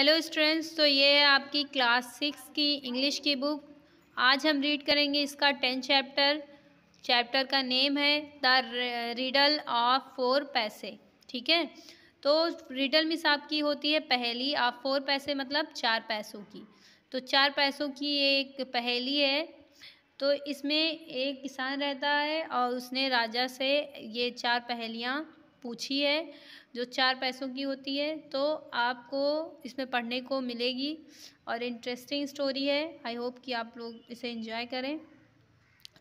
Hello students तो ये है आपकी क्लास सिक्स की इंग्लिश की बुक आज हम रीड करेंगे इसका टेन चैप्टर चैप्टर का नेम है the riddle of four paise ठीक है तो रिडल मिस आपकी होती है पहली आप फोर पैसे मतलब चार पैसों की तो चार पैसों की एक पहेली है तो इसमें एक किसान रहता है और उसने राजा से ये चार पहेलियाँ पूछी है जो चार पैसों की होती है तो आपको इसमें पढ़ने को मिलेगी और इंटरेस्टिंग स्टोरी है आई होप कि आप लोग इसे इंजॉय करें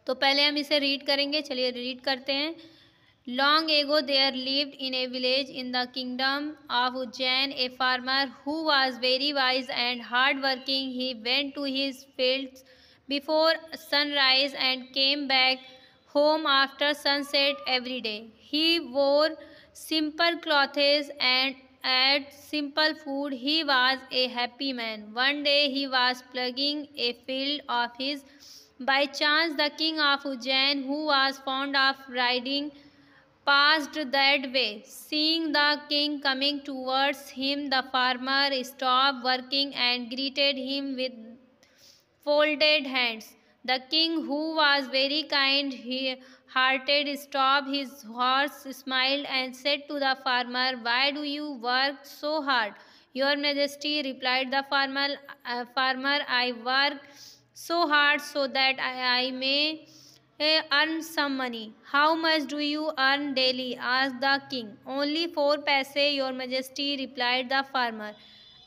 तो पहले हम इसे रीड करेंगे चलिए रीड करते हैं long ago there lived in a village in the kingdom of Ujjain a farmer who was very wise and hard working he went to his field before sunrise and came back home after sunset every day He wore simple clothes and ate simple food. He was a happy man. One day he was plugging a field of his. By chance, the king of Ujjain, who was fond of riding, passed that way. Seeing the king coming towards him, the farmer stopped working and greeted him with folded hands. The king, who was very kind hearted, stopped his horse, smiled, and said to the farmer, Why do you work so hard? Your Majesty, replied the farmer, uh, farmer I work so hard so that I, I may uh, earn some money. How much do you earn daily? asked the king. Only four paise, Your Majesty, replied the farmer.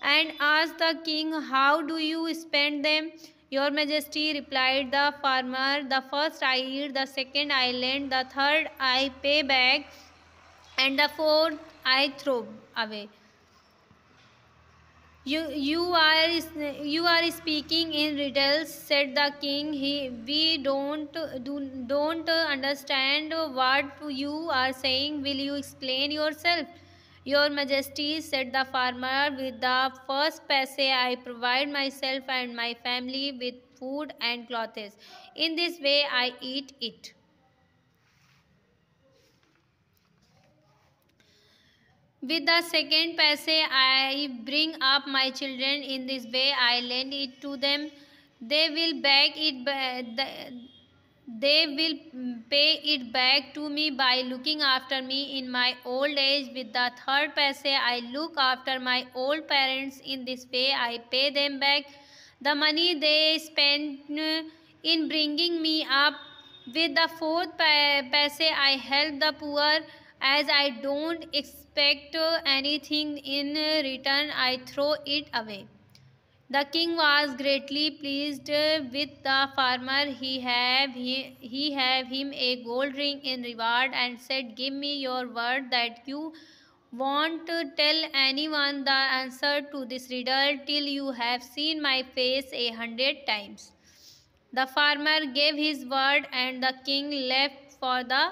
And asked the king, How do you spend them? Your Majesty, replied the farmer, the first I eat, the second I lend, the third I pay back, and the fourth I throw away. You, you, are, you are speaking in riddles, said the king. He, we don't, do, don't understand what you are saying. Will you explain yourself? Your Majesty, said the farmer, with the first paise I provide myself and my family with food and clothes. In this way I eat it. With the second paise I bring up my children. In this way I lend it to them. They will beg it they will pay it back to me by looking after me in my old age with the third paise, i look after my old parents in this way i pay them back the money they spent in bringing me up with the fourth paise, i help the poor as i don't expect anything in return i throw it away the king was greatly pleased with the farmer he have him a gold ring in reward and said give me your word that you won't tell anyone the answer to this riddle till you have seen my face a hundred times the farmer gave his word and the king left for the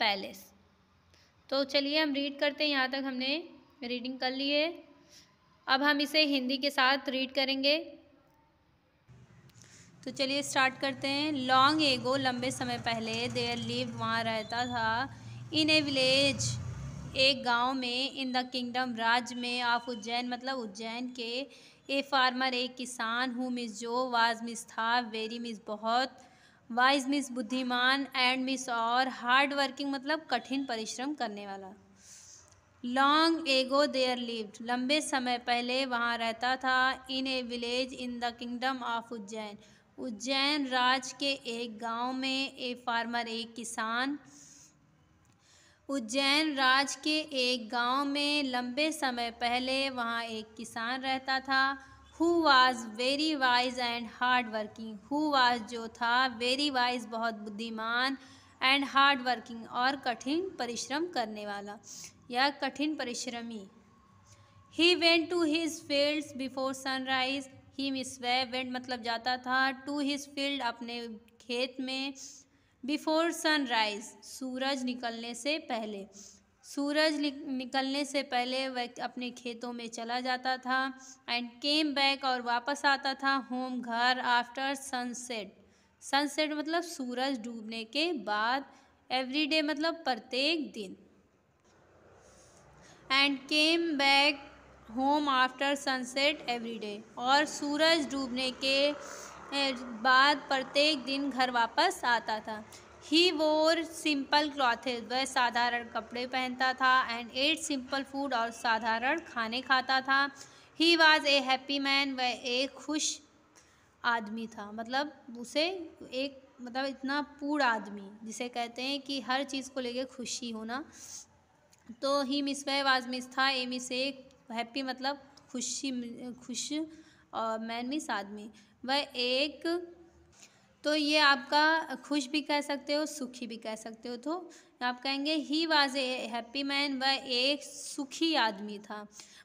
palace तो चलिए हम read करते हैं यहाँ तक हमने reading कर ली है अब हम इसे हिंदी के साथ रीड करेंगे तो चलिए स्टार्ट करते हैं लॉन्ग एगो लंबे समय पहले देयर लिव वहाँ रहता था इन ए विलेज एक गांव में इन द किंगडम राज्य में ऑफ उज्जैन मतलब उज्जैन के ए फार्मर एक किसान हूँ मिस जो वाज मिस था वेरी मिस बहुत वाइज मिस बुद्धिमान एंड मिस और हार्ड वर्किंग मतलब कठिन परिश्रम करने वाला लॉन्ग एगो देयर लिव्ड लंबे समय पहले वहाँ रहता था in a village in the kingdom of Ujjain Ujjain राज के एक गांव में ए फार्मर एक किसान उज्जैन राज के एक गांव में लंबे समय पहले वहाँ एक किसान रहता था who was very wise and hard working who was जो था वेरी वाइज बहुत बुद्धिमान एंड हार्ड वर्किंग और कठिन परिश्रम करने वाला या कठिन परिश्रमी he went to his field before sunrise he means वे वेंट मतलब जाता था टू हिज फील्ड अपने खेत में बिफोर सनराइज सूरज निकलने से पहले सूरज निकलने से पहले वह अपने खेतों में चला जाता था एंड केम बैक और वापस आता था होम घर आफ्टर सनसेट सनसेट मतलब सूरज डूबने के बाद एवरीडे मतलब प्रत्येक दिन and came back home after sunset every day और सूरज डूबने के बाद प्रत्येक दिन घर वापस आता था ही वोर सिंपल क्लॉथेज वह साधारण कपड़े पहनता था एंड एट सिंपल फूड और साधारण खाने खाता था he was a happy man वह एक खुश आदमी था मतलब उसे एक मतलब इतना पूर्ण आदमी जिसे कहते हैं कि हर चीज़ को लेके खुशी होना तो ही मिस वह वाज मिस था ए मिस एक हैप्पी मतलब खुशी खुश और मैन मिस आदमी वह एक तो ये आपका खुश भी कह सकते हो सुखी भी कह सकते हो तो आप कहेंगे he was a happy man वह एक सुखी आदमी था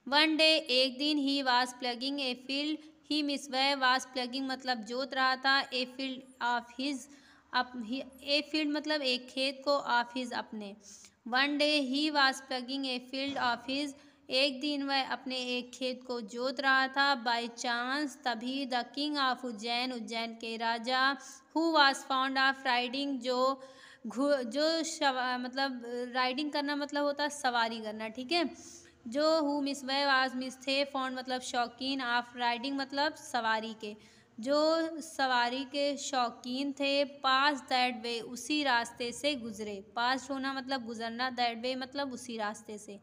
वन डे एक दिन he was plugging a field he मिस वह वाज प्लगिंग मतलब जोत रहा था a field of his up a field मतलब एक खेत को ऑफ हिज अपने one day he was plugging a field of his एक दिन वह अपने एक खेत को जोत रहा था बाई चांस तभी the king of Ujjain Ujjain के राजा who was found of riding जो घु जो मतलब राइडिंग करना मतलब होता है सवारी करना ठीक है जो हु मिस वह वाज मिस थे फाउंड मतलब शौकीन ऑफ राइडिंग मतलब सवारी के जो सवारी के शौकीन थे पास दैट वे उसी रास्ते से गुजरे पास होना मतलब गुजरना दैट वे मतलब उसी रास्ते से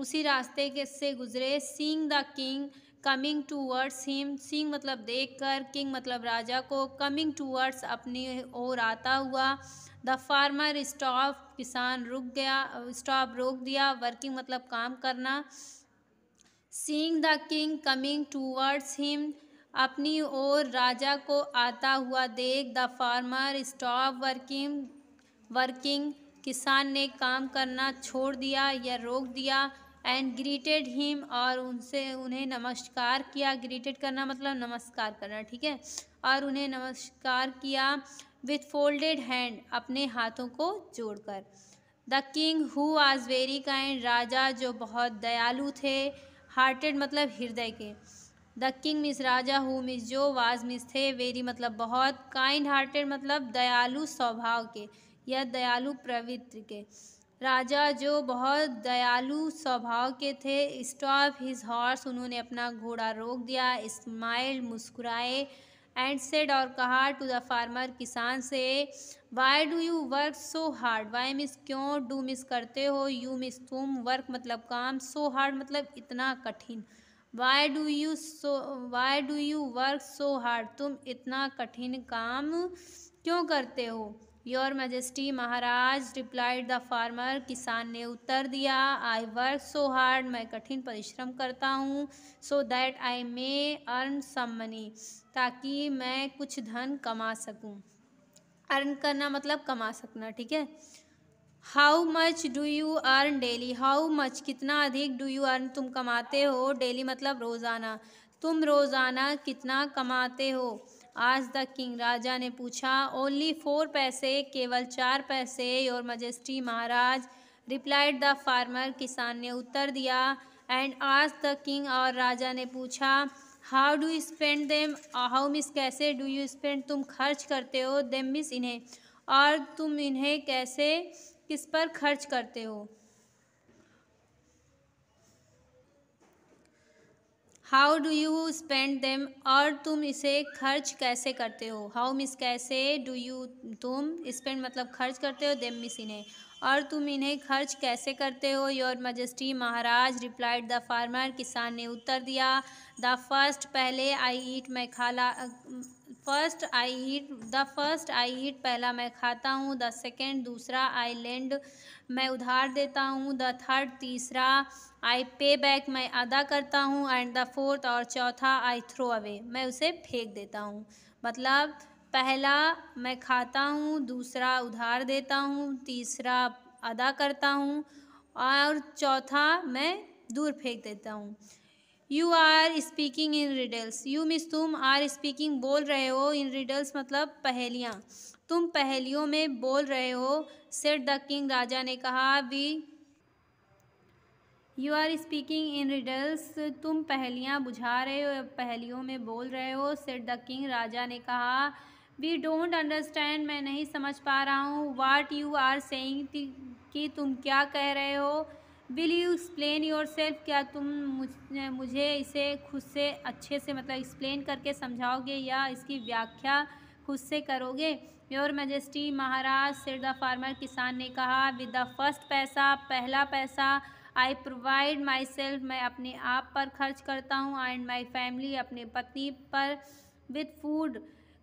उसी रास्ते के से गुजरे seeing the king coming towards him seeing मतलब देखकर किंग मतलब राजा को कमिंग टूवर्ड्स अपनी ओर आता हुआ द फार्मर स्टॉप किसान रुक गया स्टॉप रोक दिया वर्किंग मतलब काम करना seeing the king coming towards him अपनी ओर राजा को आता हुआ देख the farmer stop working working किसान ने काम करना छोड़ दिया या रोक दिया एंड ग्रीटेड हिम और उनसे उन्हें नमस्कार किया ग्रीटेड करना मतलब नमस्कार करना ठीक है और उन्हें नमस्कार किया विथ फोल्डेड हैंड अपने हाथों को जोड़कर the king who was very kind राजा जो बहुत दयालु थे हार्टेड मतलब हृदय के द किंग मिस राजा हु मिस जो वाज मिस थे वेरी मतलब बहुत काइंड हार्टेड मतलब दयालु स्वभाव के या दयालु प्रवृत्ति के राजा जो बहुत दयालु स्वभाव के थे स्टॉप हिज हॉर्स उन्होंने अपना घोड़ा रोक दिया स्माइल मुस्कुराए एंड सेड और कहा टू द फार्मर किसान से why do you work so hard why मिस क्यों डू मिस करते हो यू मिस तुम वर्क मतलब काम सो हार्ड मतलब इतना कठिन why do you so why do you work so hard तुम इतना कठिन काम क्यों करते हो योर मैजेस्टी महाराज रिप्लाइड द फार्मर किसान ने उत्तर दिया आई वर्क सो हार्ड मैं कठिन परिश्रम करता हूँ so that I may earn some money ताकि मैं कुछ धन कमा सकूँ अर्न करना मतलब कमा सकना ठीक है how much do you earn daily how much कितना अधिक डू यू अर्न तुम कमाते हो डेली मतलब रोज़ाना तुम रोज़ाना कितना कमाते हो आज द किंग राजा ने पूछा ओनली फोर पैसे केवल चार पैसे योर मजेस्टी महाराज रिप्लाइड द फार्मर किसान ने उत्तर दिया एंड आज द किंग और राजा ने पूछा how do spend them how मिस कैसे डू यू स्पेंड तुम खर्च करते हो देम मिस इन्हें और तुम इन्हें कैसे किस पर खर्च करते हो how do you spend them और तुम इसे खर्च कैसे करते हो हाउ मिस कैसे डू यू तुम स्पेंड मतलब खर्च करते हो देम मिस इन्हें और तुम इन्हें खर्च कैसे करते हो योर मजस्टी महाराज रिप्लाइड द फार्मर किसान ने उत्तर दिया द फर्स्ट पहले आई ईट मैं खाला first I eat the first I eat पहला मैं खाता हूँ द सेकेंड दूसरा आई लेंड मैं उधार देता हूँ द थर्ड तीसरा आई पे बैक मैं अदा करता हूँ एंड द फोर्थ और चौथा आई थ्रो अवे मैं उसे फेंक देता हूँ मतलब पहला मैं खाता हूँ दूसरा उधार देता हूँ तीसरा अदा करता हूँ और चौथा मैं दूर फेंक देता हूँ you are speaking in riddles you मिस तुम आर स्पीकिंग बोल रहे हो इन रिडल्स मतलब पहेलियाँ तुम पहेलियों में बोल रहे हो सेट द किंग राजा ने कहा we you are speaking in riddles तुम पहेलियाँ बुझा रहे हो पहेलियों में बोल रहे हो सेट द किंग राजा ने कहा वी डोंट अंडरस्टैंड मैं नहीं समझ पा रहा हूँ वाट यू आर सेंग कि तुम क्या कह रहे हो will you explain yourself क्या तुम मुझ मुझे इसे खुद से अच्छे से मतलब एक्सप्लेन करके समझाओगे या इसकी व्याख्या खुद से करोगे योर मजेस्टी महाराज सिर द फार्मर किसान ने कहा विद द फर्स्ट पैसा पहला पैसा आई प्रोवाइड माई सेल्फ मैं अपने आप पर खर्च करता हूँ एंड माई फैमिली अपने पत्नी पर विद फूड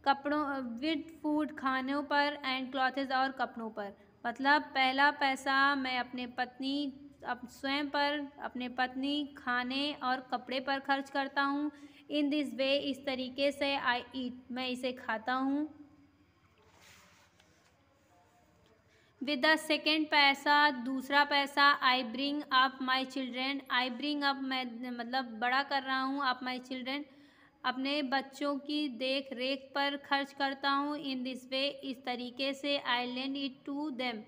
कपड़ों विद फूड खानों पर एंड क्लॉथेज और कपड़ों पर मतलब पहला पैसा मैं अपने पत्नी अप स्वयं पर अपने पत्नी खाने और कपड़े पर खर्च करता हूँ इन दिस वे इस तरीके से आई ईट मैं इसे खाता हूँ विद द सेकेंड पैसा दूसरा पैसा I bring up my children I bring up मैं मतलब बड़ा कर रहा हूँ अप माई चिल्ड्रेन अपने बच्चों की देख रेख पर खर्च करता हूँ इन दिस वे इस तरीके से I lend it to them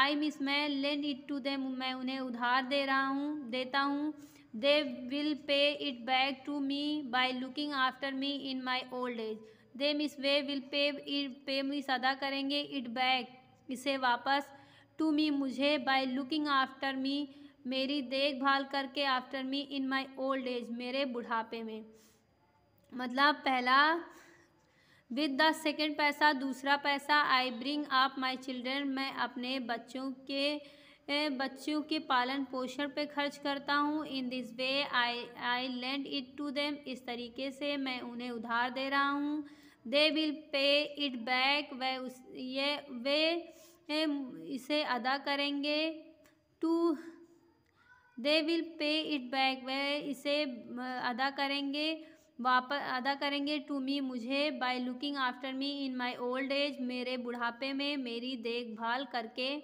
I मिस मैं लेंड इट टू देम मैं उन्हें उधार दे रहा हूँ देता हूँ they will pay it back to me by looking after me in my old age they मिस they will pay it pay मिस अदा करेंगे इट बैक इसे वापस टू मी मुझे बाई लुकिंग आफ्टर मी मेरी देखभाल करके after me in my old age मेरे बुढ़ापे में मतलब पहला विद द सेकेंड पैसा दूसरा पैसा आई ब्रिंग आप माई चिल्ड्रेन मैं अपने बच्चों के बच्चों के पालन पोषण पे खर्च करता हूँ in this way I I land it to them इस तरीके से मैं उन्हें उधार दे रहा हूँ they will pay it back वे उस ये वे इसे अदा करेंगे to they will pay it back वे इसे अदा करेंगे वापस अदा करेंगे टू मी मुझे by looking after me in my old age मेरे बुढ़ापे में मेरी देखभाल करके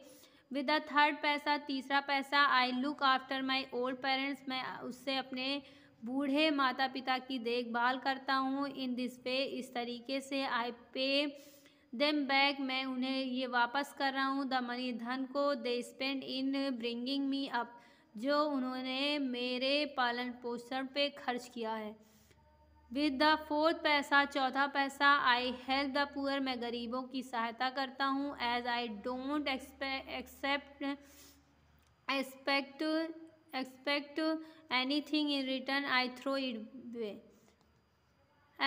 विद द थर्ड पैसा तीसरा पैसा I look after my old parents मैं उससे अपने बूढ़े माता पिता की देखभाल करता हूँ इन दिस पे इस तरीके से आई पे देम बैक मैं उन्हें ये वापस कर रहा हूँ द मनी धन को they spend in bringing me up जो उन्होंने मेरे पालन पोषण पे खर्च किया है विद द फोर्थ पैसा चौथा पैसा आई हेल्प द पुअर मैं गरीबों की सहायता करता हूँ as I don't accept expect expect anything in return I throw it way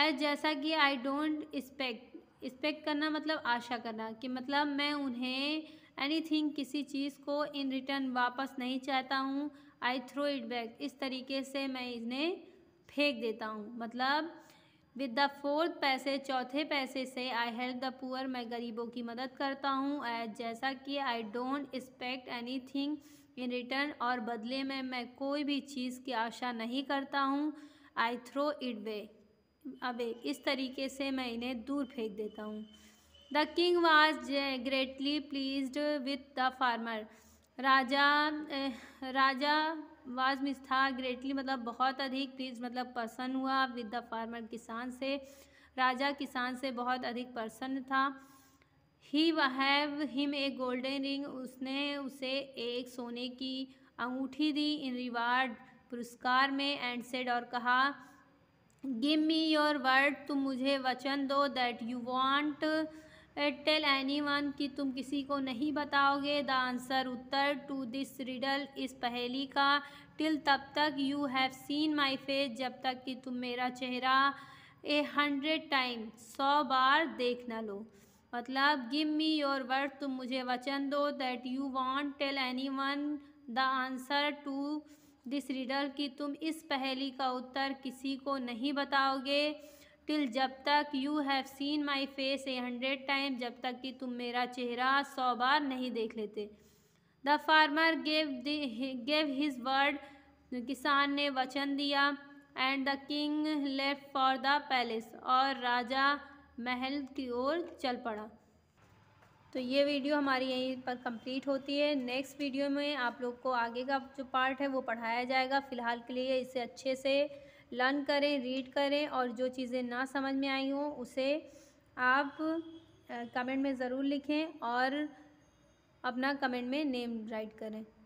as जैसा कि आई डोंट एक्सपेक्ट एक्सपेक्ट करना मतलब आशा करना कि मतलब मैं उन्हें एनी थिंग किसी चीज़ को इन रिटर्न वापस नहीं चाहता हूँ आई थ्रो इट बैक इस तरीके से मैं इन्हें फेंक देता हूँ मतलब विद द फोर्थ पैसे चौथे पैसे से आई हेल्प द पुअर मैं गरीबों की मदद करता हूँ एज जैसा कि I don't expect anything in return और बदले में मैं कोई भी चीज़ की आशा नहीं करता हूँ आई थ्रो इट वे अब इस तरीके से मैं इन्हें दूर फेंक देता हूँ the king was greatly please with the farmer राजा राजा वाज मिस्था ग्रेटली मतलब बहुत अधिक प्लीज मतलब प्रसन्न हुआ विद द फार्मर किसान से राजा किसान से बहुत अधिक प्रसन्न था he have him a golden ring उसने उसे एक सोने की अंगूठी दी इन रिवार्ड पुरस्कार में एंड सेड और कहा गिव मी योर वर्ड तुम मुझे वचन दो that you want tell anyone कि तुम किसी को नहीं बताओगे द आंसर उत्तर टू दिस रिडल इस पहेली का टिल तब तक you have seen my face जब तक कि तुम मेरा चेहरा ए हंड्रेड टाइम सौ बार देख ना लो मतलब गिव मी योर वर्ड तुम मुझे वचन दो that you won't tell anyone the answer to this riddle कि तुम इस पहेली का उत्तर किसी को नहीं बताओगे टिल जब तक you have seen my face a hundred time जब तक कि तुम मेरा चेहरा सौ बार नहीं देख लेते the farmer gave gave his word किसान ने वचन दिया and the king left for the palace और राजा महल की ओर चल पड़ा तो ये वीडियो हमारी यहीं पर कंप्लीट होती है नेक्स्ट वीडियो में आप लोग को आगे का जो पार्ट है वो पढ़ाया जाएगा फ़िलहाल के लिए इसे अच्छे से लर्न करें रीड करें और जो चीज़ें ना समझ में आई हों उसे आप कमेंट में ज़रूर लिखें और अपना कमेंट में नेम राइट करें